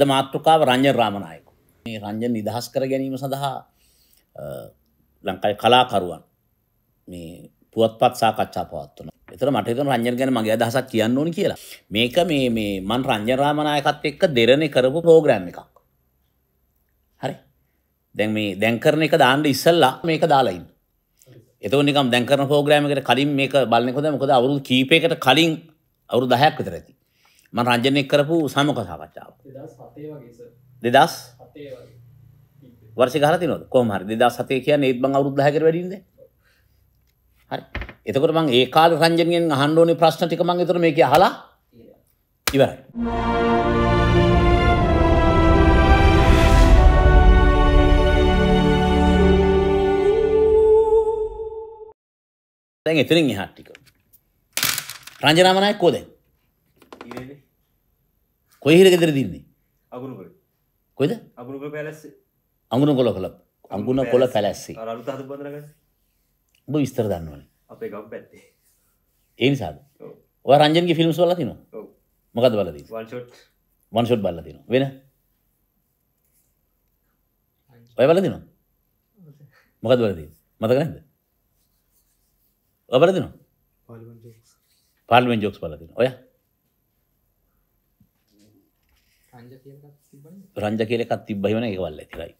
අද මාතෘකාව රංජන් රාමණයකු මේ රංජන් නිදහස් කර ගැනීම සඳහා ලංකායි කලාකරුවන් මේ පුවත්පත් සාකච්ඡා පවත්වන එතර මටත රංජන් ගැන මගේ අදහසක් කියන්න ඕන කියලා මේක මේ මේ මන් රංජන් රාමණයකත් එක්ක දෙරණ කරපු පෝග්‍රෑම් එකක් හරි දැන් මේ දැන්කරන එක දාන්න ඉස්සල්ලා මේක දාලයින්න එතනිකම් දැන්කරන පෝග්‍රෑමකට කලින් මේක බලන්නකොද මොකද අවුරු කීපයකට කලින් අවුරු දහයක් විතර ඇති ම රංජනය කරපු සමක සාකච්ඡාව දෙදස් වර්ෂ හරති නො කොමහර දෙදා සතය කියන ඒත් බං අවරුද්ධහකර වැඩින්ද හරි එතකට මං ඒ කාල රංජනයෙන් හන්ඩෝනි ප්‍රශ්නතික මං තර මේ හලා ඉවරයි. දැන් එතරින් එහාටික රංජනාමනයක් කෝදේ කොයිහිර ගෙදර දින්නේ කොයිද අගුණ කොල කළ අගුණ කොල පැලැස්සේ ඔබ විස්තර දන්නවන ඒ නිසාද ඔය රංජන්ගේ ෆිල්ම්ස් වල තිනවා මොකද බල වන්ෂොට් බල්ල තින වෙන ඔය බල තිනවා මොකද වලදී මතක නැද්ද ඔය බල තිනවා පාර්ලිමෙන්ට් ජොක්ස් බල තිනවා ඔයා රංජ කියල එකක් තිබ්බහිවන එකවල් ඇතිරයි.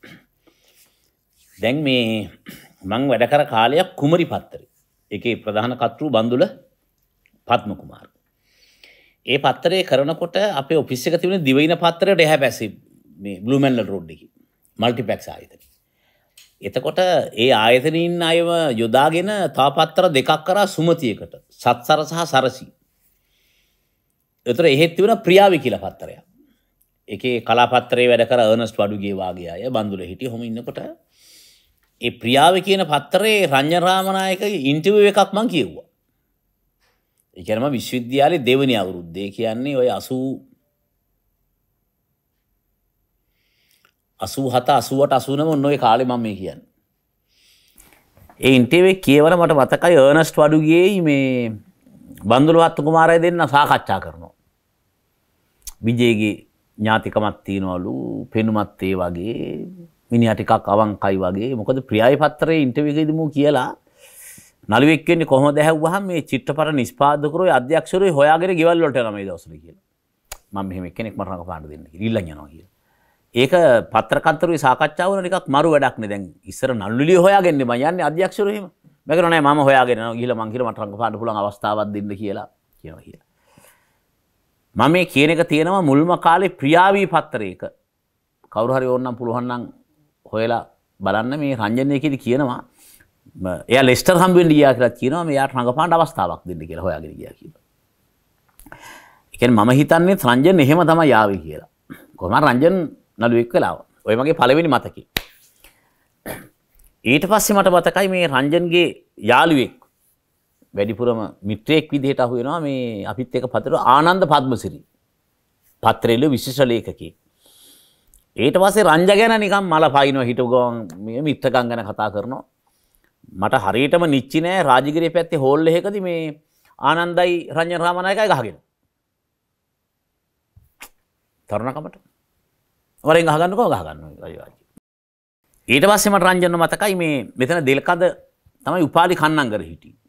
දැන් මේ මං වැඩ කර කාලයක් කුමරි පත්තර එක ප්‍රධාන කතෘ බඳුල පත්ම කුමාර. ඒ පත්තරේ කරනකොට අප ඔපිස්සික තිවන දිවයින පත්තරට එහැ පැසි බ්ලුමැල්ල රෝඩ්ඩකි මල්ටිපැක්ස් ආයතන. එතකොට ඒ ආයතනීන් අයව යොදාගෙන තා පත්තර දෙකක් කරා සුමතියකට සත්සර සහ සරසි. එතර එහෙත් වන ප්‍රියාවි කියල පත්තරයක්. එකේ කලාපත්‍රේ වැඩ කර අනස් වඩුගේ වගේ අය බඳුල හිටිය හොම ඉන්නකොට ඒ ප්‍රියාව කියන පත්තරේ රං්ඥරාමණයක ඉන්ටව එකක් මං කිව්වා. එකනම විශ්විද්‍යාලය දෙවනි අවුරුද්දේ කියන්නේ ඔය අසූ අසූ හත අසුවට අසුනම ඔන්නොය කාලෙ මම මේ කියන්න. ඒ ඉන්ටවේ කියවන මට මතකයි ඕනස්ට් වඩුගේ මේ බඳුළුවත්තු කුමාරය දෙන්න සාකච්ඡා කරනවා. විජයගේ ඥාතිකමක් තියනවලු පෙනුමත් ඒ වගේ මිනිහා ටිකක් අවංකයි වගේ මොකද ප්‍රියයි පත්‍රයේ ඉන්ටර්වියු එකේදී මෝ කියලා නළුවෙක් වෙන්නේ කොහොමද ඇහුවහම මේ චිත්‍රපට නිෂ්පාදකරෝයි අධ්‍යක්ෂකරෝයි හොයාගෙන ගෙවල් වලට යනවා මේ දවස්වල කියලා. මම මෙහෙම එක්කෙනෙක් මට රඟපාන්න දෙන්න කියලා ඉල්ලන් යනවා කියලා. ඒක පත්‍රකන්තරුවේ සාකච්ඡාව වුණා නිකක් මරු වැඩක් නේ දැන් ඉස්සර නළුලිය හොයාගන්නේ මම යන්නේ අධ්‍යක්ෂකරෝ එහෙම. මම කියනවා නෑ මම හොයාගෙන යනවා ගිහලා මං කියලා මට රඟපාන්න පුළුවන් අවස්ථාවක් දෙන්න කියලා කියනවා කියලා. මම මේ කියන එක තියෙනවා මුල්ම කාලේ ප්‍රියාවී පත්තරයක. කවුරු හරි ඕනනම් පුළුවන් නම් හොයලා බලන්න මේ රංජනයකදී කියනවා එයා ලෙස්ටර් හම්බෙන්න ගියා කියලා කියනවා මෙයාට රඟපාන්න අවස්ථාවක් දෙන්න කියලා හොයාගෙන ගියා කියලා. ඒ කියන්නේ මම හිතන්නේ රංජන් එහෙම තමයි ආවේ කියලා. කොහොමද රංජන් නළුවෙක් වෙලා ඔය මගේ පළවෙනි මතකේ. ඊට පස්සේ මට මතකයි මේ රංජන්ගේ යාළුවෙක් වැඩිපුරම මිත්‍රයෙක් විදිහට අහු වෙනවා මේ අපිත් එක්ක පතර ආනන්ද පద్මසිරි. පත්‍රෙල විශේෂ ලේඛකයෙක්. ඊට පස්සේ රංජ ගැන නිකන් මල පයින්නවා හිටු ගොන් මේ මිත්‍රකම් ගැන කතා කරනවා. මට හරියටම නිච්චි නෑ රාජගිරිය පැත්තේ හෝල් එකකදී මේ ආනන්දයි රංජන රාමනායකයි ගහගෙන. තරුණකමට. වරෙන් ගහගන්නකෝ ගහගන්න. ඊට පස්සේ මට රංජන මතකයි මේ මෙතන දෙල්කද තමයි උපාලි කන්නංගර හිටියේ.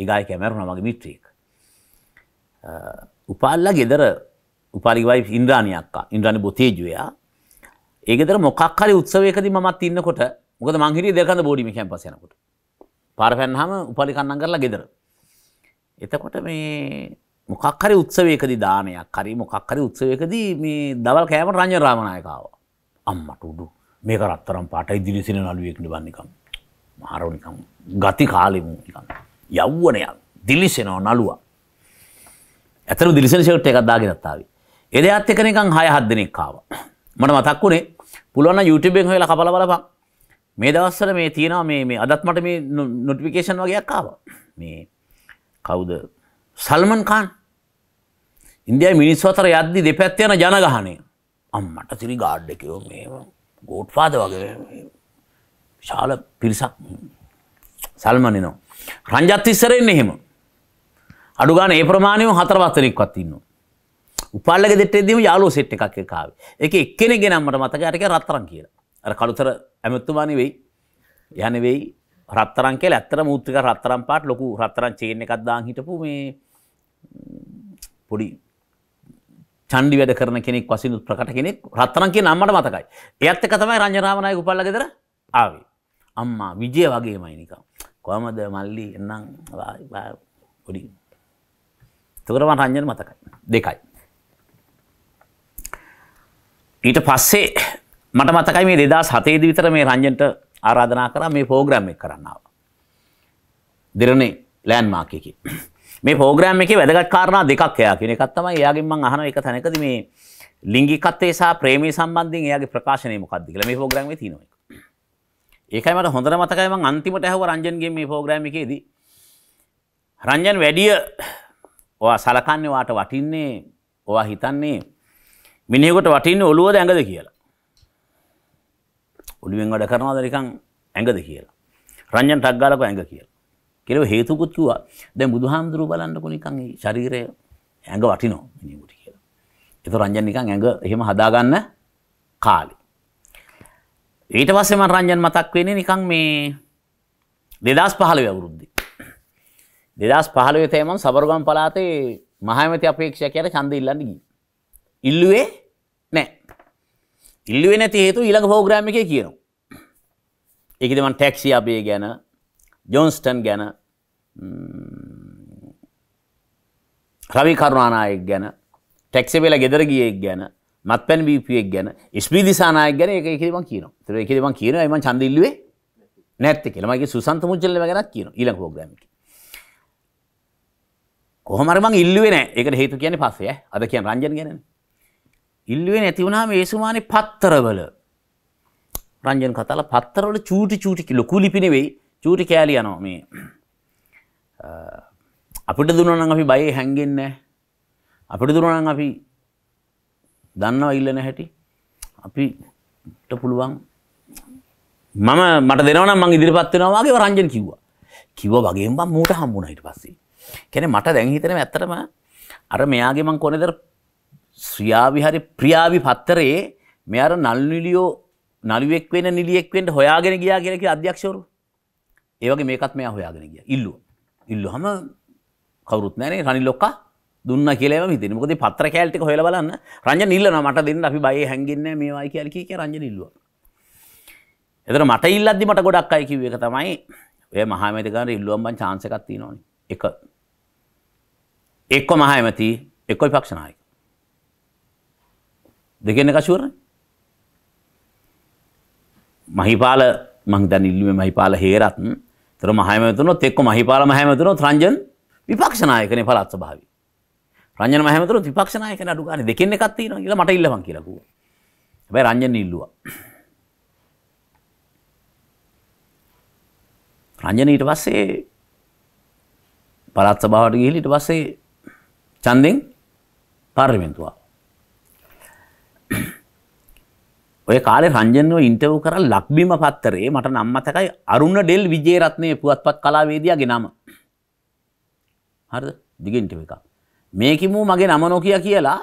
ඒගායක මැරුණ මගේ මිත්‍රයෙක්. උපාල්ල ගෙදර උපාලිවයි ඉන්ද්‍රාණයක්කා ඉන්ද්‍රාණ බොතේජුවයා ඒගෙදර මොකක්හරි උත්සවයකද මත් ඉන්නකොට මොකද මංහිරිය දෙකඳ බෝඩිමි කැම්පසයනකොට පාර පැන්හම උපාලි කන්නන් කරලා ගෙදර. එතකොට මේ මොකක්හරි උත්සවයකදි දානයක් හරි මොකක්හරි උත්සවයකදී මේ දවල් කෑම රංජ රාමණයකාව අම්මට උඩු මේ කරත්තරම් පාට ඉදිරිසින නළුවෙක්ට බන්නිකම් මහරෝනිකම් ගති කාලෙමු නිකන්න. යව්වනයක් දිලිසෙනෝ නළුවා. ඇතර දිලිසෙන ෂර්ට් එකක් දාගෙනත්තාව. එදයත් එක නිකන් 6 7 දිනක් කාව. මට මතක් වුණේ පුළුවන් නම් YouTube එකෙන් හොයලා කපලා බලපන්. මේ දවස්වල මේ තියෙනවා මේ මේ අදත් මට මේ notification වගේක් ආවා. මේ කවුද? සල්මන් ඛාන්. ඉන්දියාවේ මිනිස්සු අතර යද්දි දෙපැත්ත යන ජනගහනය. අම්මට තිරි ගාඩ් එකේ මේ ගෝඩ්ෆාදර් වගේ විශාල පිරිසක් සල්මන් එනවා. රංජත් ඉස්සරෙන්නේ එහෙම. අඩු ගන්න ඒ ප්‍රමාණයම හතර වතරෙක්වත් ඉන්නවා. උපල්ලක දෙට්ටේදීම යාළුවෝ සෙට් එකක් එකාවේ. ඒක එක්කෙනෙක් ගෙනම් මට මතකයි අර ඒක රත්තරන් කියලා. අර කළුතර ඇමතුමා නෙවෙයි. එයා නෙවෙයි රත්තරන් කියලා ඇත්තටම ඌත් එක රත්තරන් පාට ලොකු රත්තරන් චේන් එකක් දාන් හිටපු මේ පොඩි චණ්ඩි වැඩ කරන කෙනෙක් වශයෙන් ප්‍රකට කෙනෙක් රත්තරන් කියන නම මට මතකයි. එයාත් එක තමයි රංජනාම නායක උපල්ලකදර ආවේ. අම්මා විජය වගේමයි නිකන්. කොහමද මල්ලි එන්නම් පොඩි තකරම රංජන මතකයි දෙකයි. ඊට පස්සේ මට මතකයි මේ දෙදා සතේද විතර මේ රංජන්ට ආරාධනා කරා මේ පෝග්‍රම් එක කරන්නාව. දෙරණේ ලෑන් මාකයකි. මේ පෝග්‍රම් එක වැදගත් කාරණා දෙකක් එයා කියන එකත් තමයි එයාගෙන් මං අහන එක තැනකදී මේ ලිංගිකත්වය සහ ප්‍රේමය සම්බන්ධයෙන් එයාගේ ප්‍රකාශනය මොකක්ද කියලා මේ පෝග්‍රම් එකේ තියෙනවා. ඒකයි මට හොඳට මතකයි මං අන්තිමට ඇහුව රංජන්ගේ මේ ප්‍රෝග්‍රෑම් එකේදී රංජන් වැඩිය ඔයා සලකන්නේ වාට වටින්නේ ඔයා හිතන්නේ මිනිහෙකුට වටින්නේ ඔළුවද ඇඟද කියලා. ඔළුවෙන් වැඩ කරනවද නිකන් ඇඟද කියලා. රංජන් ටක් ගාලක ඇඟ කියලා. කියලා හේතුකුත් කිව්වා. දැන් බුදුහාමුදුරුවෝ බලන්නකො නිකන් මේ ශරීරය ඇඟ වටිනවා මිනිහෙකුට කියලා. ඒක රංජන් නිකන් ඇඟ එහෙම හදාගන්න කාලේ. ඊට පස්සේ මම රංජන් මතක් වෙන්නේ නිකන් මේ 2015 අවුරුද්දේ 2015 තේ මම සබරගම් පළාතේ මහාමැති අපේක්ෂකයාට ඡන්ද ඉල්ලන්න ගිහින් ඉල්ලුවේ නැහැ ඉල්ලුවේ නැති හේතුව ඊළඟ ප්‍රෝග්‍රෑම් එකේ කියනවා ඒකද මම ටැක්සි අබේ ගැන ජොන්ස්ටන් ගැන රවි කරුණානායක ගැන ටැක්සි වෙලා ගෙදර ගියේක් ගැන මත්පැන් බීපියෙක් ගැන ස්පීදිසානායක් ගැන එක එකම කියන තර එකම කියන එම චන්දිල්ලුවේ නැත්ත කියලමගේ සුසන්ත මුචල්ල ගැත් කියන ඉල පෝග්‍රමික කොහමරමං ඉල්ලුවේ නෑ එකට හේතු කියන පස්සය අද කියන් රංජන ගැන ඉල්ලුවේ නැතිවුණාම ඒසුමානය පත්තරවල රංජන කතාල පත්තරවල චූටි චූටිකි ලොකු ලිපිනෙවෙයි චූටි කෑලි යනවා මේ අපිට දුනන අපි බය හැන්ගෙන්න අපිට දුනන අපි දන්නවා ඉල්ලන හැටි අපිට පුළුවන් මම මට දෙනවනම් මං ඉදිරිපත් වෙනවා වගේ රංජන් කිව්වා. කිව්වා වගේම මම මූට හම්බුණා ඊට පස්සේ. කියන්නේ මට දැන් හිතෙනවා ඇත්තටම අර මෙයාගේ මං කොනේද ශ්‍රියාවිහාරි ප්‍රියාවි පත්තරේ මෙයාර නල්නිලියෝ නළුවෙක් වෙන නිලියෙක් වෙන්න හොයාගෙන ගියා කියලා කිය අධ්‍යක්ෂවරු. ඒ වගේ මේකත් මෙයා හොයාගෙන ගියා. ඉල්ලුවා. ඉල්ලුවාම කවුරුත් නැහැ නේ රනිල් ලොක්කා දුන්න කියලම හිතන මොකද පත්‍ර කෑල්ටික හොල බලන්න රජ නිල්ල මට දෙන්න අපි බය හැගින්න මේවායි කියල කියක රජ නිල්ලුව. එතර මට ඉල්ලද්දි මට ගොඩක් අයි කිව එක තමයි ඔය මහමතිකාර ඉල්ලුවම්බන් චාන්සකත්ති නොන එක එක්කො මහමැති එකොයි පක්ෂනායක දෙකන්න කශුවර මහිපාල මංදන් ඉල්ලුවේ මහිපාල හේරත්න් තර මහමතුනොත් එක්ක මහිපාල මහමතුනොත් රංජන් විපක්ෂනායකන පලත් ස්භාවී රංජන මහැමතුරු විපක්ෂ නායකයන් අඩු ගානේ දෙකෙන් එකක් තියෙනවා කියලා මට ඉල්ලවන් කියලා කිව්වා. හැබැයි රංජන ඉල්ලුවා. රංජන ඊට පස්සේ පළාත් සභාවට ගිහින් ඊට පස්සේ ඡන්දෙන් පාර්ලිමේන්තුව ඔය කාලේ රංජන්ව ඉන්ටර්වයුව කරලා ලක්බිම පත්තරේ මට නම් මතකයි අරුණ ඩෙල් විජේරත්නයේ පුවත්පත් කලාවේදියාගේ නම. හරිද? දිග ඉන්ටර්වයුව එකක්. මේකිමූ මගේ නම නොකිය කියලා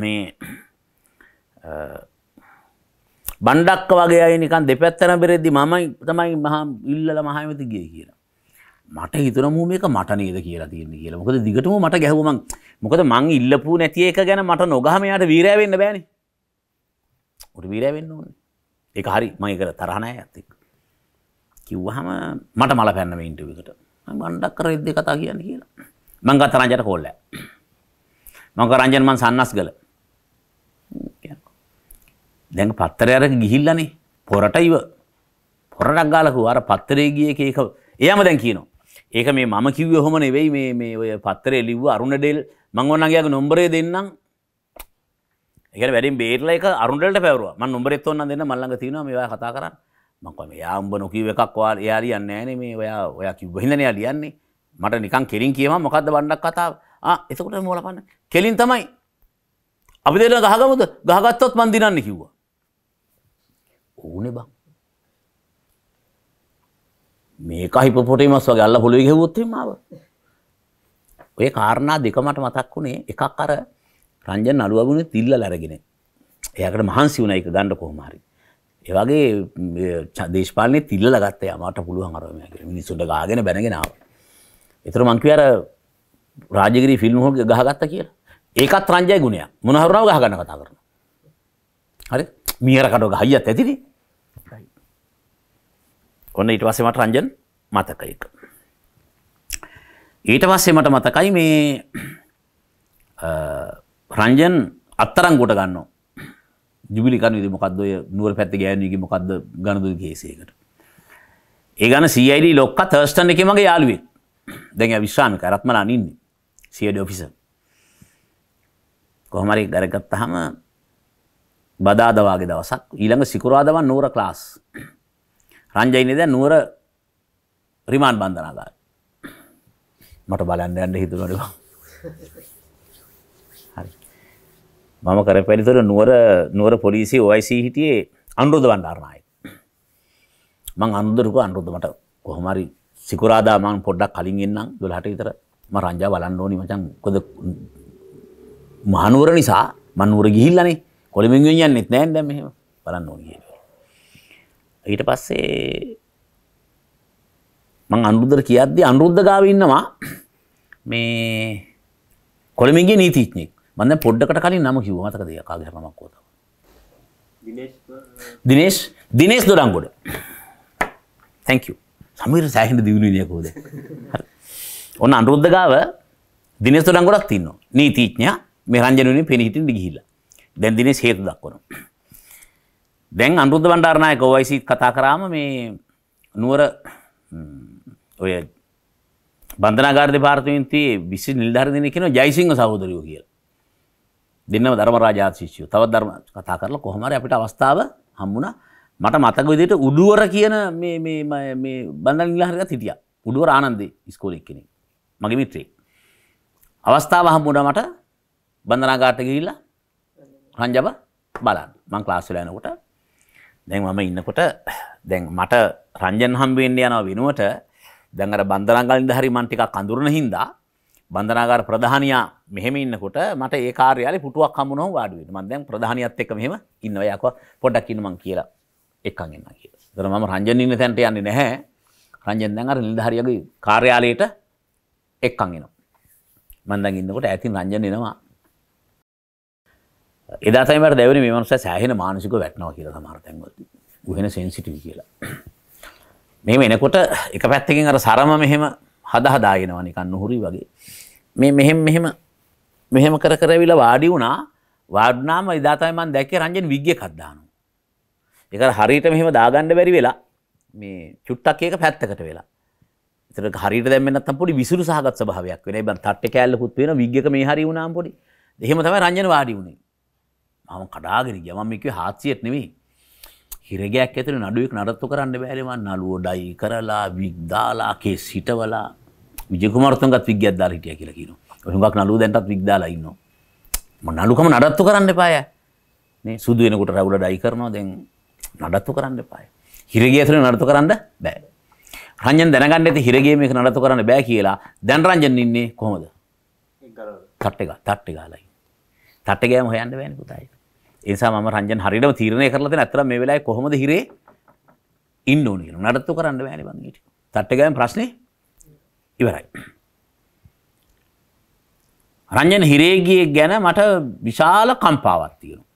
මේ බණ්ඩක්ක වගේ අය නිකන් දෙපැත්තන බෙරෙද්දි මමයි තමයි මහා ඉල්ලල මහමති ගිය කියලා. මට හිතන මූ මේක මට නේද කියලා තියෙන්නේ කියලා. මොකද දිගටම මට ගැහුවා මං. මොකද මං ඉල්ලපු නැති එක ගැන මට නොගහම යාට වීරය වෙන්න බෑනේ. උට වීරය වෙන්න ඕනේ. ඒක හරි මම ඒක තරහ නැහැ ඇත්ත එක්ක. කිව්වහම මට මල පැන්න මේ ඉන්ටර්වියු එකට. මං බණ්ඩක්ක රෙද්දේ කතා කියන්නේ කියලා. මං ගත්ත රංජයට කෝල් එකක්. මම කරංජන මං සන්නස්ගල. දැන් පත්තරය අර ගිහිල්ලානේ පොරට ඉව පොරටක් ගාලා කිව්වා අර පත්තරේ ගියේ කේක එයාම දැන් කියනවා. ඒක මේ මම කිව්වේ ඔහොම නෙවෙයි මේ මේ ඔය පත්තරේ ලිව්ව අරුණඩෙල් මං ඕනනම් ගියාගේ නම්බරේ දෙන්නම්. ඒ කියන්නේ වැඩිම බේරලා එක අරුණඩෙල්ට පැවරුවා. මං නම්බරෙත් ඕනනම් දෙන්න මල් ළඟ තියෙනවා මේවා කතා කරන්න. මං කිව්වා මෙයා උඹ නොකිව් එකක් ඔයා එයා ලියන්නේ නැහනේ මේ ඔයා ඔයා කිව්ව හින්දානේ එයා ලියන්නේ. මට නිකන් කෙලින් කියවම මොකද්ද බණ්ඩක් කතාව. එතකොට මෝලපන්න කෙලින් තමයි අපි දෙන ගහගමුද ගහගත්තොත් මන් දිනන්න කිව්වා ඕනේ බං මේක හිපොපොටේමස් වගේ අල්ල පොළවේ ගහුවොත් එහෙම ආව ඔය කාරණා දෙක මට මතක් වුණේ එකක් අර රංජන් නළුවගුණේ තිල්ලල අරගෙන එයාකට මහන්සි වුණා ඒක ගන්න කොහොම හරි ඒ වගේ දේශපාලනේ තිල්ලල ගත්තා යා මට පුළුවන් අර මිනිස්සුන්ට ගාගෙන බැනගෙන ආවා ඒතර මං කිව්වා අර රාජගරී ෆිල්ම් හොල් ගහගත්ත කියලා. ඒකත් රංජය ගුණයක්. මොනහරුණාව ගහගන්න කතා කරනවා. හරි? මීහර කඩව ගහියත් ඇතිනේ. ඔන්න ඊට පස්සේ මට රංජන් මතකයික. ඊට පස්සේ මට මතකයි මේ රංජන් අත්තරංගුවට ගන්නවා. ජුබිලි කණුවිද මොකද්ද ඔය නුවර පැත්තේ ගෑනුවගේ මොකද්ද ගණදුල් කේසයකට. ඒ ගන CID ලොක්ක තර්ස්ටන් එකේ මගේ යාළුවෙක්. දැන් එයා විශ්‍රාමික රත්මලා අනින්නේ. සියඩි ඔෆිස කොහමරි දැරගත්තහම බදාදවාගේ දවසක් ඊළඟ සිකුරාදවන් නූර ක්ලාස් රංජයිනද නුවර රිමාන් බන්ධනාගාර මට බලන්න යන්න හිතුනටවා හරි මම කර පැරිතුර නුවර නුවර පොලිසි ඔයිසි හිටියේ අනුරුද්ධ වන්ඩාරණයි මං අනුදුරක අනුරුද්ධ මට කොහොමරි සිකුරාදා මං පොඩ්ඩක් කලින් එන්නම් දොළහට විතර ම රංජා බලන්න ඕනි මචන් කොද මහනුවර නිසා මන්නුවර ගිහිල්ලනේ කොළිමිෙන් යන්නෙත් නෑන් දැම මෙහෙම බලන්න ඕන ඊට පස්සේ මං අනුරුද්ධර කියද්දි අනුරුද්ධ ගාව ඉන්නවා මේ කොළමින්ගේ නීතිීත්නෙක් මන්න පොඩ්ඩකට කලින් නම කිව මතක දෙය කාගරමක් කෝත දිනේශ් දිනේශ් දොඩංගොඩ තැංකු සමීර සෑහිට දියුණු දියකෝද හරි ඔන්න අනුරුද්ධ ගාව දිනේස් තොරන් ගොඩක් තියෙනවා. නීතිඥයා මේ රංජන වෙනුවෙන් පෙනී හිටින්න ගිහිල්ලා. දැන් දිනේස් හේතු දක්වනවා. දැන් අනුරුද්ධ බණ්ඩාරනායක OIC කතා කරාම මේ නුවර ඔය බන්ධනාගාර දෙපාර්තමේන්තුවේ විශේෂ නිලධාරී දෙනෙක් කියනවා ජයසිංහ සහෝදරයෝ කියලා. දෙන්නම ධර්මරාජ ආශිෂ්‍යෝ. තවත් ධර්ම කතා කරලා කොහොම හරි අපිට අවස්ථාව හම්බුණා. මට මතක විදිහට උඩුවර කියන මේ මේ මේ බන්ධන නිලධාරියත් හිටියා. උඩුවර ආනන්දේ ඉස්කෝලේ කෙනෙක්. මගේ මිත්‍රේ. අවස්ථාව හම්බුණා මට බන්ධනාගාරට ගිහිල්ලා රංජබ බලන්න. මං ක්ලාස් වල යනකොට දැන් මම ඉන්නකොට දැන් මට රංජන් හම්බ වෙන්න යනවා වෙනුවට දැන් අර බන්ධනාගාරින්ද හරි මං ටිකක් අඳුරන හින්දා බන්ධනාගාර ප්‍රධානියා මෙහෙම ඉන්නකොට මට ඒ කාර්යාලේ පුටුවක් හම්බුනොත් වාඩි වෙන්න. මම දැන් ප්‍රධානියත් එක්ක මෙහෙම ඉන්නවා. යාකෝ පොඩ්ඩක් ඉන්න මං කියලා එක්කන් එන්නා කියලා. ඒතර මම රංජන් ඉන්න තැනට යන්නේ නැහැ. රංජන් දැන් අර නිලධාරියාගේ කාර්යාලයට එක්කන් එනවා. මම දැන් ඉන්නකොට ඈතින් රංජන එනවා. එදා තමයි මට දැවෙන්නේ මේ මනුස්සයා සෑහෙන මානසිකව වැටෙනවා කියලා සමහර තැන්වලදී. උහෙන සෙන්සිටිව් කියලා. මෙහෙම එනකොට එක පැත්තකින් අර සරම මෙහෙම හද හදා එනවා නිකන් නුහුරි වගේ. මේ මෙහෙම මෙහෙම මෙහෙම කර කර ඇවිල්ලා වාඩි වුණා. වාඩුනාම එදා තමයි මම දැක්කේ රංජන විග් එකක් දානවා. ඒක හරියට මෙහෙම දාගන්න බැරි වෙලා මේ චුට්ටක් එක පැත්තකට වෙලා ඇත්තට හරියට දැම්මේ නැත්තම් පොඩි විසිරු සහගත ස්වභාවයක් වෙන. ඒ බන් තට්ටේ කෑල්ලකුත් පේන විග් එක මේ හරි වුණාම පොඩි. එහෙම තමයි රංජන වාඩි වුණේ. මම කඩාගෙන ගියා. මම කිව්වේ හාස්‍යයක් නෙමෙයි. හිරගයක් ඇතුලේ නඩුවෙක් නඩත්තු කරන්න බෑනේ මං නළුවොඩයි කරලා විග් දාලා කේස් හිටවලා විජය කුමාරතුංගත් විග්යක් දාලා හිටියා කියලා කියනවා. හුඟක් නළුව දැන්ටත් විග් දාලා ඉන්නවා. මම නළුකම නඩත්තු කරන්න එපාය. නේ සුදු වෙනකොට රවුල ඩයි කරනවා දැන් නඩත්තු කරන්න එපාය. හිරගය ඇතුලේ නඩත්තු කරන්න බෑ. රංජන් දැනගන්න ඇති හිරගේ මේක නඩත්තු කරන්න බෑ කියලා දැන් රංජන් ඉන්නේ කොහොමද? තට්ට එක තට්ට ගාලයි. තට්ට ගෑම හොයන්න බෑනේ පුතායි. ඒ නිසා මම රංජන් හරියටම තීරණය කරලා තියෙන අතට මේ වෙලාවේ කොහොමද හිරේ ඉන්න ඕනේ කියලා නඩත්තු කරන්න බෑනේ බං ඊට. තට්ට ගෑම ප්‍රශ්නේ ඉවරයි. රංජන් හිරේගිය ගැන මට විශාල කම්පාවක් තියෙනවා.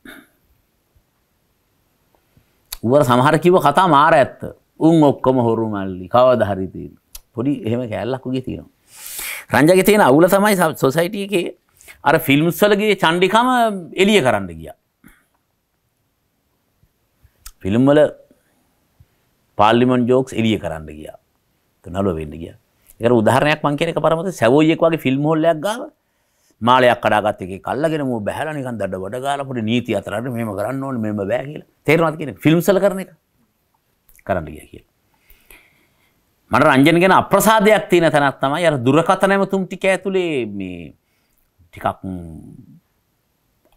ඌවර සමහර කිව්ව කතා මාර ඇත්ත. උන් ඔක්කොම හොරු මල්ලි කවද හරිතිීන් පොඩි එහෙම කෑල්ලක්කුගේ තියෙනවා. රංජග තියෙන අවුල තමයි සොසයිටියකේ අර ෆිල්ම්ස්වලගේ චන්්ඩිකම එලිය කරන්න ගිය. ෆිල්ම්වල පාල්ලිමන් ජෝක්ස් එලිය කරන්න ගිය නලුව වෙන්න ගිය එක උදාරනයක් මංකෙනක පරමත සැවෝයෙක් වගේ ෆිල්ම් හොල්ලයක් ගාව මාලයක් කඩාගත්තේ කල්ලගෙන මූ බැහලනිකන් දඩ වඩ ගාලපට නීති අතරට මෙම කරන්න ඕන මෙම බෑ කියලා තේරවාත් කියෙන ෆිල්ම්සල කරන එක කරන්න ගිය කියලා. මට රංජන ගැන අප්‍රසාදයක් තියෙන තැනක් තමයි අර දුරකථන ඇමතුම් ටික ඇතුලේ මේ ටිකක්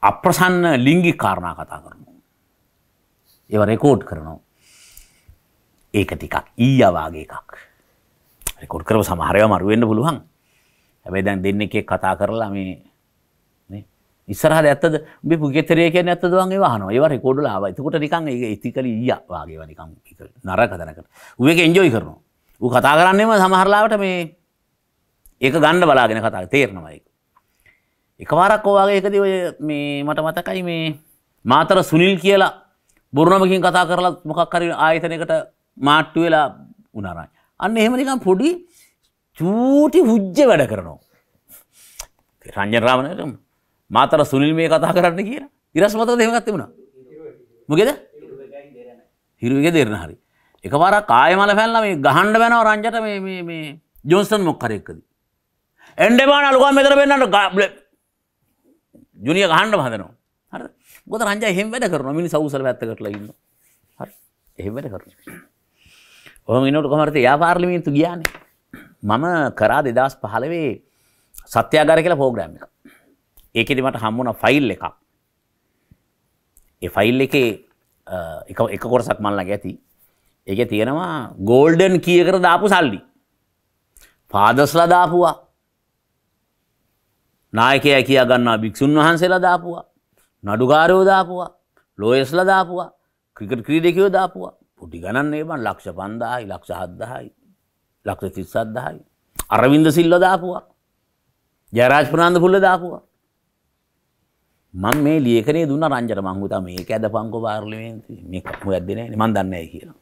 අප්‍රසන්න ලිංගික කාරණා කතා කරනවා. ඒව රෙකෝඩ් කරනවා. ඒක ටිකක් ඊයා වාගේ එකක්. රෙකෝඩ් කරව සමහර ඒවා මරුවෙන්න පුළුවන්. හැබැයි දැන් දෙන්නේ එකේ කතා කරලා මේ ඉස්සරහට ඇත්තද මේ පුගෙතරේ කියන්නේ ඇත්තද වගේ වහනවා. ඒවා රෙකෝඩ් වල ආවා. ඒකට නිකන් ඒක ඉතිකලි ඊයා වාගේ වගේ නිකන් නරක දැනකට. ඌ ඒක එන්ජොයි කරනවා. ඌ කතා කරන්නේම සමහරලාවට මේ ඒක ගන්න බලාගෙන කතා තේරෙනවා ඒක. එකවරක් ඔයාගේ එකදී ඔය මේ මට මතකයි මේ මාතර සුනිල් කියලා බුරුණමකින් කතා කරලා මොකක් හරි ආයතනයකට මාට්ටු වෙලා උනාරයි. අන්න එහෙම නිකන් පොඩි චූටි හුජ්ජ වැඩ කරනවා. රංජන රාමනට මාතර සුනිල් මේ කතා කරන්න කියලා ඉරස් මතක දෙමගත් තිබුණා මොකේද හිරුවගේ දෙරන හරි එකපාර කායමල පැල්ල මේ ගහන්ඩ බැනව රංජට මේ ජෝන්සන් මොක් කරෙක්කද එන්ඩබාන අලුකම් මෙතර පෙන්න්නට ගාබ්ල ජුනිය ගහන්ඩ හදනවා හර ගොත රංජ හෙම වැඩ කරන මිනි සවසල ඇත්ත කරලා ඉන්න හරි එහෙම වැඩ කරන ඔහම ඉන්නට කොමරත යාපාර්ලිමින්තු ගියානේ මම කරා දෙදස් පහලවේ සත්‍යයාගර කියලා පෝග්‍රෑම් එක ඒකෙදි මට හම්බුණ ෆයිල් එකක්. ඒ ෆයිල් එකේ එක එක කොටසක් මම ළඟ ඇති. ඒකේ තියෙනවා গোল্ডන් කී එකට දාපු සල්ලි. පාදස්ලා දාපුවා. නායකයා කියා ගන්නවා භික්ෂුන් වහන්සේලා දාපුවා. නඩුකාරයෝ දාපුවා. ලෝයස්ලා දාපුවා. ක්‍රිකට් ක්‍රීඩකයෝ දාපුවා. පොඩි ගණන් නේ බං ලක්ෂ 5000යි ලක්ෂ 7000යි ලක්ෂ 37000යි. අරවින්ද සිල්වා දාපුවා. ජයරාජ් ප්‍රනාන්දපුල්ල දාපුවා. මං මේ ලියකනේ දුන්න රංජර මංගුතා මේක ඇද පංකෝ පාර්ලිමේන්තු මේ මොකක්ද දෙන්නේ මං දන්නේ නැහැ කියලා.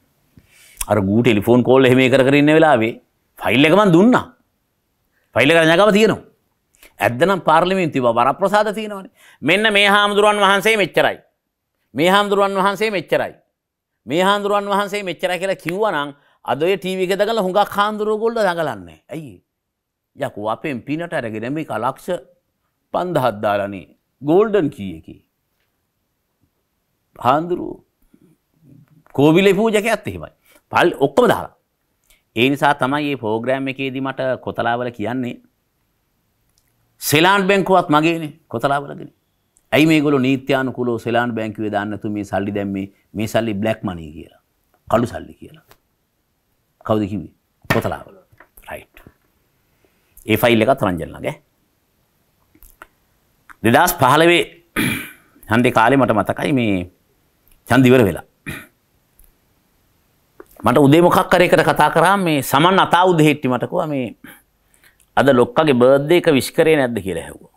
අර ගූ ටෙලිෆෝන් කෝල් එහෙම කර කර ඉන්න වෙලාවේ ෆයිල් එක මං දුන්නා. ෆයිල් එක රංජකව තියෙනවා. ඇදනම් පාර්ලිමේන්තුව වරප්‍රසාද තියෙනවනේ. මෙන්න මේ හාමුදුරුවන් වහන්සේ මෙච්චරයි. මේ හාමුදුරුවන් වහන්සේ මෙච්චරයි. මේ හාමුදුරුවන් වහන්සේ මෙච්චරයි කියලා කිව්වනම් අද ඔය ටීවී එකේ දකලා හුඟක් හාමුදුරුවෝ ගොල්ල දඟලන්නේ. ඇයි? යකෝ අපෙන් පිනට අරගෙන මේ කලක්ෂ 5000ක් දාලානේ ගෝල්ඩන් කී එක. හාන්දුරුව කෝවිලේ පූජක ඇත්ත එහෙමයි පල් ඔක්කොම දාලා. ඒ නිසා තමයි ඒ පෝග්‍රෑම් එකේදී මට කොතලාවල කියන්නේ සෙලාන් බැංකුවත් මගේනේ කොතලාවලගෙන. ඇයි මේගොල්ලෝ නීත්‍යානුකූලව සෙලාන් බැංකුවේ දාන්න තු මේ සල්ලි දැම්මේ මේ සල්ලි බ්ලැක් මනී කියලා. කළු සල්ලි කියලා. කවුද කිව්වේ? කොතලාවල. රයිට්. ඒ ෆයිල් එකත් රංජන් ළඟ. දෙදස් පහලවේ හන්දි කාලේ මට මතකයි මේ චන්දිවර වෙලා. මට උදේ මොකක් කරේකට කතා කරා මේ සමන් අතා උදෙහෙට්ටි මටකුව මේ අද ලොක්කගේ බර්ධය එක විශ්කරය නැද්ද කියලා හැව්වා.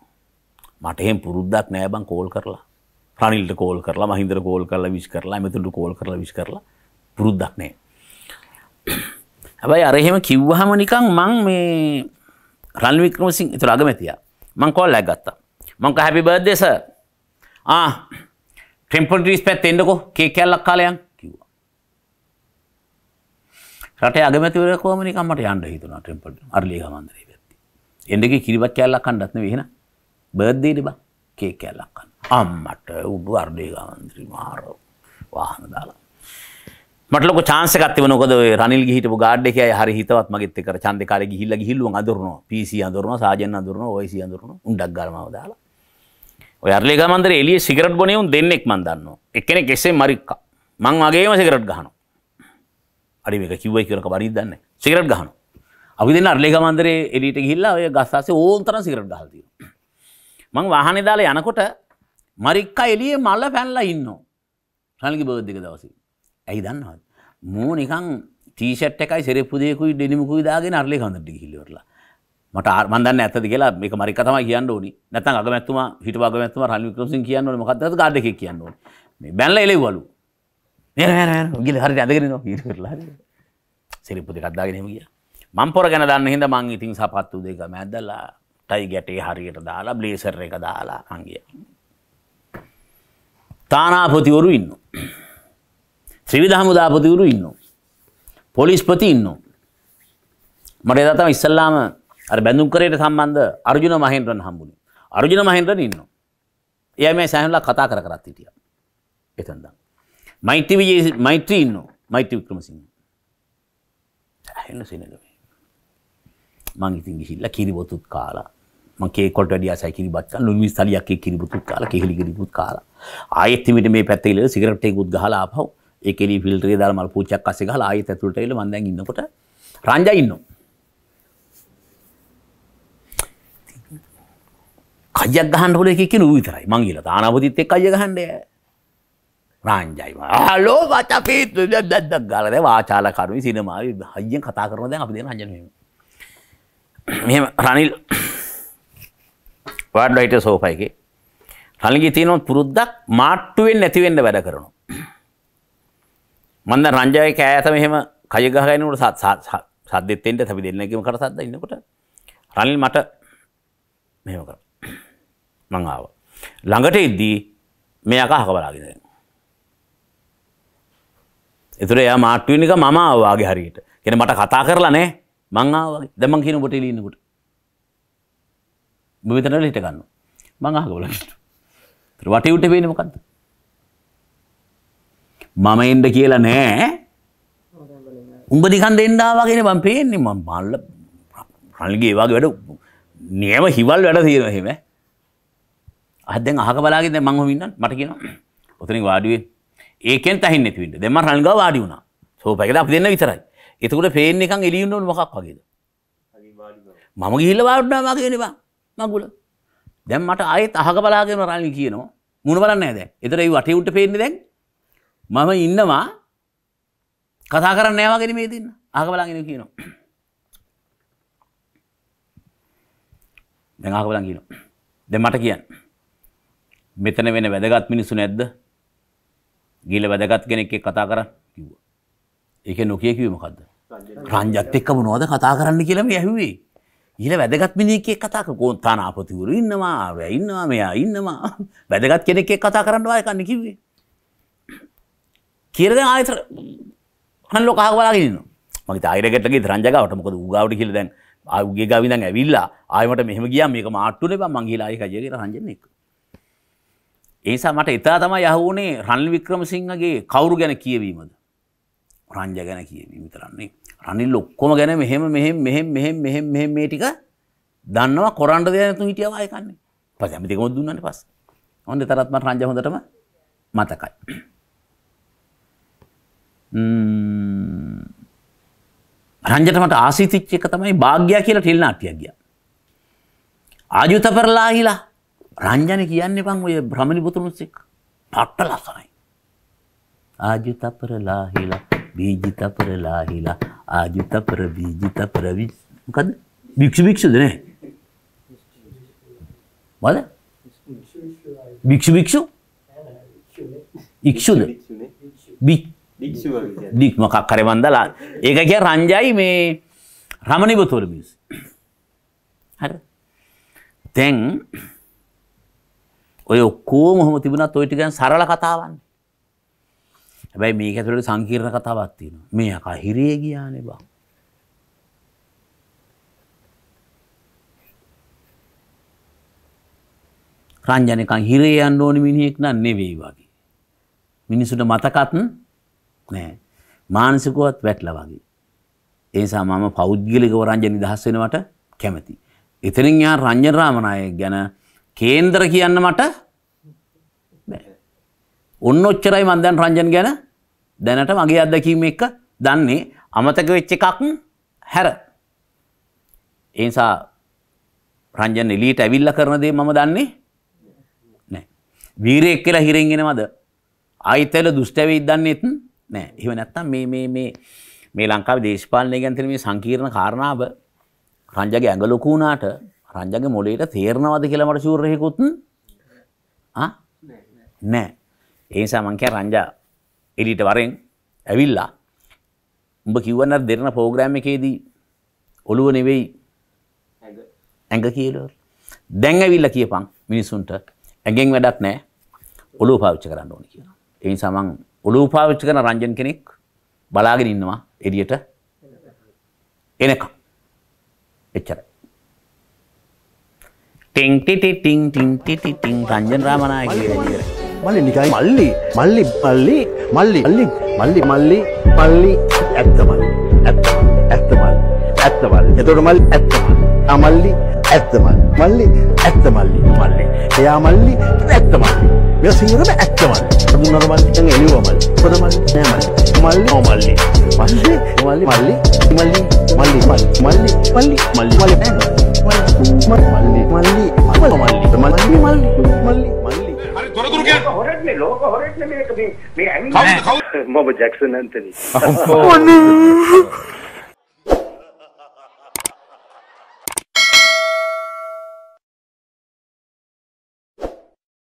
මට එහෙම පුරුද්දක් නෑ බං කෝල් කරලා රනිල්ට කෝල් කරලා මහින්දර කෝල් කරලා විශ් කරලා මෙතුට කෝල් කරලා විශ් කරලා පුරුද්දක් නෑ. හැබයි අරහෙම කිව්වහම නිකං මං මේ රන්වික්‍රමසින් එතු අගමැතියා මං කෝල් ලැගත්තා මංක හැපි බර්ධෙස ටෙම්පටරිස් පැත් එෙන්ඩකෝ කේ කැල්ලක් කාලයන් කිව්වා රට අගමැතිවර කෝමනිකමට යන්ඩ හිතුන ටෙම්පට අර්ලි මන්දර පැත්ති එඩගේ කිරිවත් කැල්ලක් කණ්ඩත්න වෙන බර්ධීට බ කේ කැල්ලක්කන්න අම්මට උඩු අර්ඩේ ගමන්ද්‍රී මාරෝ වාහන දාලා මටලක චාන්සකත් වනකොද රනිල් ගහිට ගාඩ්ක හරි හිතවත් මගත්තක චන්දකාර ගිහිල්ල ගිහිල්ලුව අදරන පිසි අදරන සාජන අදරන ඔයිසි අදරන උඩක් ගරම දාලා ඔය අරලේ මන්දර එලිය සිගරට් බොනේ උන් දෙන්නෙක් මන් දන්නවා. එක්කෙනෙක් එසේ මරික්කා. මං වගේම සිගරට් ගහනවා. අඩි මේක කිව්වයි කියනක බරිද දන්නේ. සිගරට් ගහනවා. අපි දෙන්න අරලේ ගමන්දරේ එලියට ගිහිල්ලා ඔය ගස් ආසේ ඕන් තරම් සිගරට් ගහලා තියෙනවා. මං වාහනේ දාලා යනකොට මරික්කා එළියේ මල පැනලා ඉන්නවා. රණලිගේ බර්ත් එක දවසේ. ඇයි දන්නවද? මෝ නිකන් ටී ෂර්ට් එකයි සෙරෙප්පු දෙකකුයි ඩෙනිමුකුයි දාගෙන අරලේ ගමන්දරට ගිහිල්ලා ඉවරලා. මට ආර්මන්දන්න ඇතද කියලා මේක මරික තමයි කියන්න ඕනි නැත්නම් අගමැතිතුමා හිටපු අගමැතිතුමා රනිල් වික්‍රමසිංහ කියන්න ඕනේ මොකද්ද අද කාඩ් එකේ කියන්න ඕනේ මේ බැනලා එලෙව්වලු නේන නේන නේන ගිල හරියට ඇදගෙන එනවා ඊට කරලා හරි සිරිප්පු දෙකක් දාගෙන එහෙම ගියා මම පොර ගැන දන්න හින්දා මං ඉතින් සපත්තු දෙක මැද්දලා ටයි ගැටේ හරියට දාලා බ්ලේසර් එක දාලා මං ගියා තානාපතිවරු ඉන්නවා ත්‍රිවිධ හමුදාපතිවරු ඉන්නවා පොලිස්පති ඉන්නවා මට එදා තමයි ඉස්සල්ලාම අර බැඳුම් කරේට සම්බන්ධ අර්ජුන මහේන්ද්‍රන් හම්බුනේ. අර්ජුන මහේන්ද්‍රන් ඉන්නවා. එයා මේ සෑහෙනලා කතා කර කරත් හිටියා. එතනදා. මෛත්‍රී විජේ මෛත්‍රී ඉන්නවා. මෛත්‍රී වික්‍රමසිංහ. සෑහෙන සිනගම. මං ඉතින් ගිහිල්ලා කිරි බොතුත් කාලා. මං කේක් වලට වැඩි ආසයි කිරි බත් කන්න. ලුණු තලියක් ඒ කිරි බොතුත් කාලා, කෙහෙලි කිරි බොතුත් කාලා. ආයෙත් මෙන්න මේ පැත්තේ ඉල සිගරට් එකකුත් ගහලා ආපහු ඒ කෙලි ෆිල්ටරේ දාලා මල් පූච්චක් අස්සේ ගහලා ආයෙත් ඇතුළට එල මං දැන් ඉන්නකොට රංජා ඉන්නවා. කජයක් ගහන්න හොල එකක් කියන ඌ විතරයි මං ගිහලා තානාපතිත් එක්ක අය ගහන්න යෑ රාංජයිම හලෝ වචපීත් දැද්දක් ගාලා දැන් වාචාල කරුයි සිනමාවේ හයියෙන් කතා කරනවා දැන් අපි දෙන රංජන මෙහෙම මෙහෙම රනිල් වර්ඩ් රයිටර් සෝෆා එකේ රනිල්ගේ තියෙන පුරුද්දක් මාට්ටු වෙන්නේ නැති වෙන්න වැඩ කරනවා මම දැන් රංජය කෑත මෙහෙම කය ගහගෙන උඩ සද්දෙත් එන්න අපි දෙන්න කිම කර සද්ද ඉන්නකොට රනිල් මට මෙහෙම කරා මං ආවා. ළඟට ඉද්දී මෙයා කහක බලාගෙන යනවා. ඒතර එයා මාට්ටු වෙන එක මම ආවාගේ හරියට. කියන්නේ මට කතා කරලා නෑ මං ආවාගේ. දැන් මං කියන ඔබට එළිය ඉන්නකොට. ඔබ මෙතන වෙලා හිට ගන්නවා. මං අහක බලන්න. ඒතර වටේ උඩ වෙන්නේ මොකද්ද? මම එන්න කියලා නෑ. උඹ නිකන් දෙන්න ආවාගේනේ මං පේන්නේ මං මල්ල රණලිගේ වගේ වැඩ නියම හිවල් වැඩ තියෙනවා එහෙම. අදැන් අහක බලාගෙන මං හොම ඉන්නම් මට කියනවා ඔතනින් වාඩි වෙන්න ඒකෙන් තහින් නැති වෙන්න දැන් මම රන්ගා වාඩි වුණා සෝෆා එකද අපි දෙන්න විතරයි එතකොට ෆේන් එකන් එළිය උනන මොකක් වගේද මම ගිහිල්ලා වාඩි වුණා මගේ නේ බං මගුල දැන් මට ආයෙත් අහක බලාගෙන රන් කියනවා මුණ බලන්නේ නැහැ දැන් එතකොට ඒ වටේ උන්ට පේන්නේ දැන් මම ඉන්නවා කතා කරන්න නෑ වගේ මේ දෙන්න අහක බලන් කියනවා දැන් අහක බලන් කියනවා දැන් මට කියන්න මෙතන වෙන වැදගත් මිනිස්සු නැද්ද? ගිහලා වැදගත් කෙනෙක් එක්ක කතා කරන් කිව්වා. ඒක නොකිය කිව්වේ මොකද්ද? රංජත් එක්ක මොනවද කතා කරන්න කියලා මේ ඇහුවේ. ගිහලා වැදගත් මිනිහෙක් එක්ක කතා කර කොන්තානාපතිවරු ඉන්නවා, ආර්ය ඉන්නවා, මෙයා ඉන්නවා. වැදගත් කෙනෙක් එක්ක කතා කරන්න වාය කන්නේ කිව්වේ. කියලා දැන් ආයෙත් අනලෝක අහක බලාගෙන ඉන්නවා. මගේ තායිරෙකට ගිහ රංජගාවට මොකද ඌගාවට කියලා දැන් ආ ඌගේ ගාවින් දැන් ඇවිල්ලා ආයෙ මට මෙහෙම ගියා මේක මාට්ටුනේ බං මං ගිහලා ආයෙ කජේ කියලා රංජන්නේ එක්ක. ඒසා මට එතා තම යහෝනේ රනිල් වික්‍රමසිංහගේ කවුරු ගැන කියවීමද රංජ ගැන කියවීම තරන්නේ රනිල් ඔක්කොම ගැන මෙහෙම මෙහෙම මෙහෙම මෙහෙම මෙහෙම මෙහෙම මේ ටික දන්නවා කොරන්ඩ දෙයක් නැතුව හිටියවා ඒකන්නේ පස්සේ අපි දෙකම දුන්නානේ පස්සේ ඔන්න තරත් මට රංජ හොඳටම මතකයි රංජට මට ආසීතිච්ච එක තමයි භාග්‍යයා කියලා ටෙලි නාට්‍යයක් ගියා ආයුත පෙරලා හිලා රංජන කියන්න එපන් ඔය බ්‍රහමණි පුතුණුත් එක්ක. පට්ට ලස්සනයි. ආජුතපර ලාහිලා බීජිතපර ලාහිලා ආජුතපර බීජිතපර වි මොකද? භික්ෂු භික්ෂුද නේ? මොකද? භික්ෂු භික්ෂු ඉක්ෂුද? භික්ෂු භික් මොකක් කරේ වන්දලා. ඒක කිය රංජයි මේ රමණි පුතුණු මිනිස්. හරි. දැන් ඔය ඔක්කෝම හොම තිබුණත් ඔයිට ගැන් සරල කතාවන්න. හැබැයි මේක ඇතුළට සංකීර්ණ කතාවක් තියෙනවා. මේ අකා හිරේ ගියානේ බං. රංජනකන් හිරේ යන්න ඕනි මිනිහෙක් නම් නෙවෙයි වගේ. මිනිසුන්ට මතකත් නෑ. මානසිකවත් වැටලා වගේ. ඒ නිසා මම පෞද්ගලිකව රංජන නිදහස් වෙනවට කැමතියි. එතනින් යා රංජන රාමනායක ගැන කේන්දර කියන්න මට ඔන්න ඔච්චරයි මන් දැන් රංජන් ගැන දැනට මගේ අත්දැකීම එක දන්නේ අමතක වෙච්ච එකක් හැර. ඒ නිසා රංජන් එළියට ඇවිල්ලා කරන දේ මම දන්නේ නැහැ. වීරයෙක් කියලා හිරෙන් එනවද? ආයිතල දුෂ්ටවෙයි දන්නේත් නැහැ. එහෙම නැත්තම් මේ මේ මේ මේ ලංකාවේ දේශපාලනය ගැන තියෙන මේ සංකීර්ණ කාරණාව රංජගේ ඇඟ ලොකු වුණාට රංජගේ මොලේට තේරණවාද කියලමට ශූර්යයකුත් නෑ ඒසා මංකෑ රංජා එඩිට වරෙන් ඇවිල්ලා උඹ කිව්වන්න දෙරන පෝග්‍රෑම් එකේදී ඔළුව නෙවෙයි ඇඟ කියල දැන් ඇවිල්ල කියපං මිනිසුන්ට ඇගෙන් වැඩක් නෑ ඔලු පාවිච්ච කරන්න ඕන කියන එනි සමන් ඔලු පාවිච්ච කරන රංජන් කෙනෙක් බලාගෙන ඉන්නවා එඩියට එනකම් එච්චරයි ටෙන්ටිටිටිං ටින්ටිටිටිං රංජන රාමනායක මල්ලි නිකයි මල්ලි මල්ලි මල්ලි මල්ලි මල්ලි මල්ලි මල්ලි මල්ලි ඇත්තමල් ඇත්ත ඇත්තමල් ඇත්තමල් එතකොට මල් ඇත්තමල් අමල්ලි ඇත්තමල් මල්ලි ඇත්තමල්ලි මල්ලි එයා මල්ලි ඇත්තමල්ලි මෙ සිංහලම ඇත්තමල් හඳුන්වන මල්ලි දැන් එළියව මල්ලි පොද මල්ලි නෑ මල්ලි මල්ලි ඕ මල්ලි මල්ලි මල්ලි මල්ලි මල්ලි මල්ලි මල්ලි මල්ලි මල්ලි මල්ලි మళ్ళీ మళ్ళీ మళ్ళీ మళ్ళీ మళ్ళీ మళ్ళీ మళ్ళీ ಮೊಹಮ್ಮದ್ ಜಾಕ್ಸನ್ ಅಂತನಿ